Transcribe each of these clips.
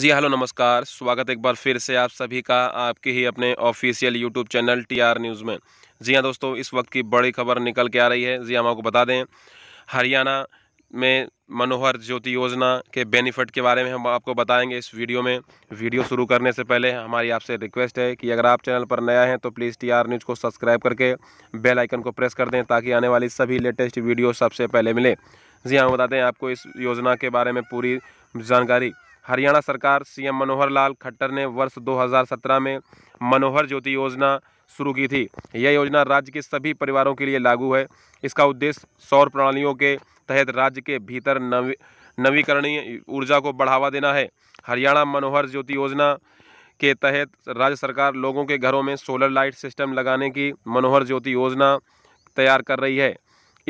जी hello नमस्कार स्वागत एक बार फिर से आप सभी का आपके ही अपने official YouTube channel TR news में जी हाँ दोस्तों इस वक्त की बड़ी खबर निकल के आ रही है जी हाँ, हम आपको बता दें हरियाणा में मनोहर ज्योति योजना के बेनिफिट के बारे में हम आपको बताएंगे इस वीडियो में वीडियो शुरू करने से पहले हमारी आपसे रिक्वेस्ट है कि अगर आप चैनल पर नया हैं तो प्लीज़ टी आर न्यूज़ को सब्सक्राइब करके बेल आइकन को प्रेस कर दें ताकि आने वाली सभी लेटेस्ट वीडियो सबसे पहले मिले जी हाँ बताते हैं आपको इस योजना के बारे में पूरी जानकारी हरियाणा सरकार सीएम मनोहर लाल खट्टर ने वर्ष 2017 में मनोहर ज्योति योजना शुरू की थी यह योजना राज्य के सभी परिवारों के लिए लागू है इसका उद्देश्य सौर प्रणालियों के तहत राज्य के भीतर नवी नवीकरणीय ऊर्जा को बढ़ावा देना है हरियाणा मनोहर ज्योति योजना के तहत राज्य सरकार लोगों के घरों में सोलर लाइट सिस्टम लगाने की मनोहर ज्योति योजना तैयार कर रही है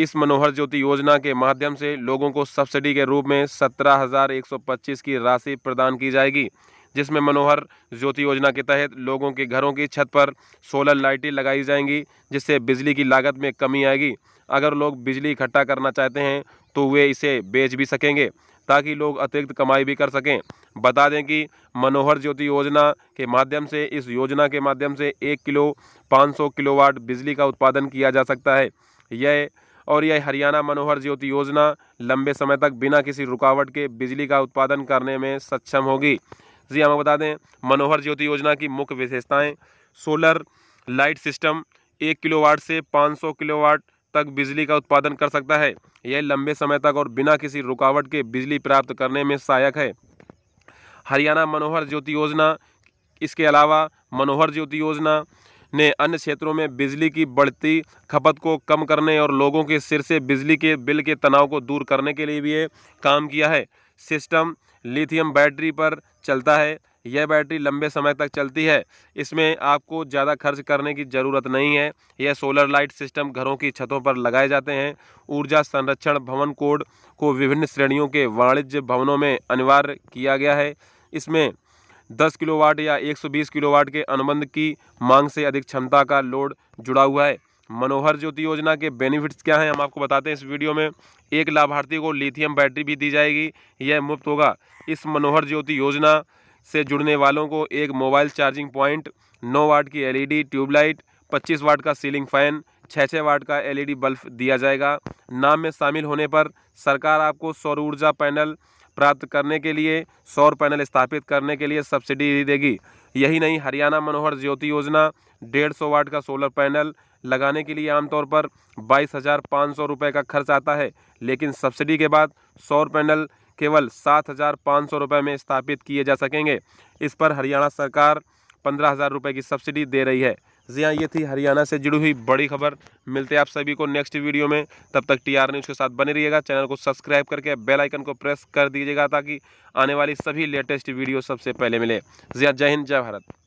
इस मनोहर ज्योति योजना के माध्यम से लोगों को सब्सिडी के रूप में सत्रह हज़ार एक सौ पच्चीस की राशि प्रदान की जाएगी जिसमें मनोहर ज्योति योजना के तहत लोगों के घरों की छत पर सोलर लाइटें लगाई जाएंगी जिससे बिजली की लागत में कमी आएगी अगर लोग बिजली इकट्ठा करना चाहते हैं तो वे इसे बेच भी सकेंगे ताकि लोग अतिरिक्त कमाई भी कर सकें बता दें कि मनोहर ज्योति योजना के माध्यम से इस योजना के माध्यम से एक किलो 500 किलोवाट बिजली का उत्पादन किया जा सकता है यह और यह हरियाणा मनोहर ज्योति योजना लंबे समय तक बिना किसी रुकावट के बिजली का उत्पादन करने में सक्षम होगी जी हमें हाँ, बता दें मनोहर ज्योति योजना की मुख्य विशेषताएं सोलर लाइट सिस्टम एक किलोवाट से 500 किलोवाट तक बिजली का उत्पादन कर सकता है यह लंबे समय तक और बिना किसी रुकावट के बिजली प्राप्त करने में सहायक है हरियाणा मनोहर ज्योति योजना इसके अलावा मनोहर ज्योति योजना ने अन्य क्षेत्रों में बिजली की बढ़ती खपत को कम करने और लोगों के सिर से बिजली के बिल के तनाव को दूर करने के लिए भी काम किया है सिस्टम लिथियम बैटरी पर चलता है यह बैटरी लंबे समय तक चलती है इसमें आपको ज़्यादा खर्च करने की ज़रूरत नहीं है यह सोलर लाइट सिस्टम घरों की छतों पर लगाए जाते हैं ऊर्जा संरक्षण भवन कोड को विभिन्न श्रेणियों के वाणिज्य भवनों में अनिवार्य किया गया है इसमें 10 किलोवाट या 120 किलोवाट के अनुबंध की मांग से अधिक क्षमता का लोड जुड़ा हुआ है मनोहर ज्योति योजना के बेनिफिट्स क्या हैं हम आपको बताते हैं इस वीडियो में एक लाभार्थी को लिथियम बैटरी भी दी जाएगी यह मुफ्त होगा इस मनोहर ज्योति योजना से जुड़ने वालों को एक मोबाइल चार्जिंग पॉइंट नौ वाट की एल e ट्यूबलाइट पच्चीस वाट का सीलिंग फ़ैन छः छः वाट का एलईडी e बल्ब दिया जाएगा नाम में शामिल होने पर सरकार आपको सौर ऊर्जा पैनल प्राप्त करने के लिए सौर पैनल स्थापित करने के लिए सब्सिडी देगी यही नहीं हरियाणा मनोहर ज्योति योजना डेढ़ सौ वाट का सोलर पैनल लगाने के लिए आमतौर पर बाईस हज़ार पाँच सौ रुपये का खर्च आता है लेकिन सब्सिडी के बाद सौर पैनल केवल सात हज़ार पाँच सौ रुपये में स्थापित किए जा सकेंगे इस पर हरियाणा सरकार पंद्रह हज़ार रुपये की सब्सिडी दे रही है जी हाँ ये थी हरियाणा से जुड़ी हुई बड़ी खबर मिलते हैं आप सभी को नेक्स्ट वीडियो में तब तक टी आर न्यूज़ के साथ बने रहिएगा चैनल को सब्सक्राइब करके बेल आइकन को प्रेस कर दीजिएगा ताकि आने वाली सभी लेटेस्ट वीडियो सबसे पहले मिले जी हाँ जय हिंद जय भारत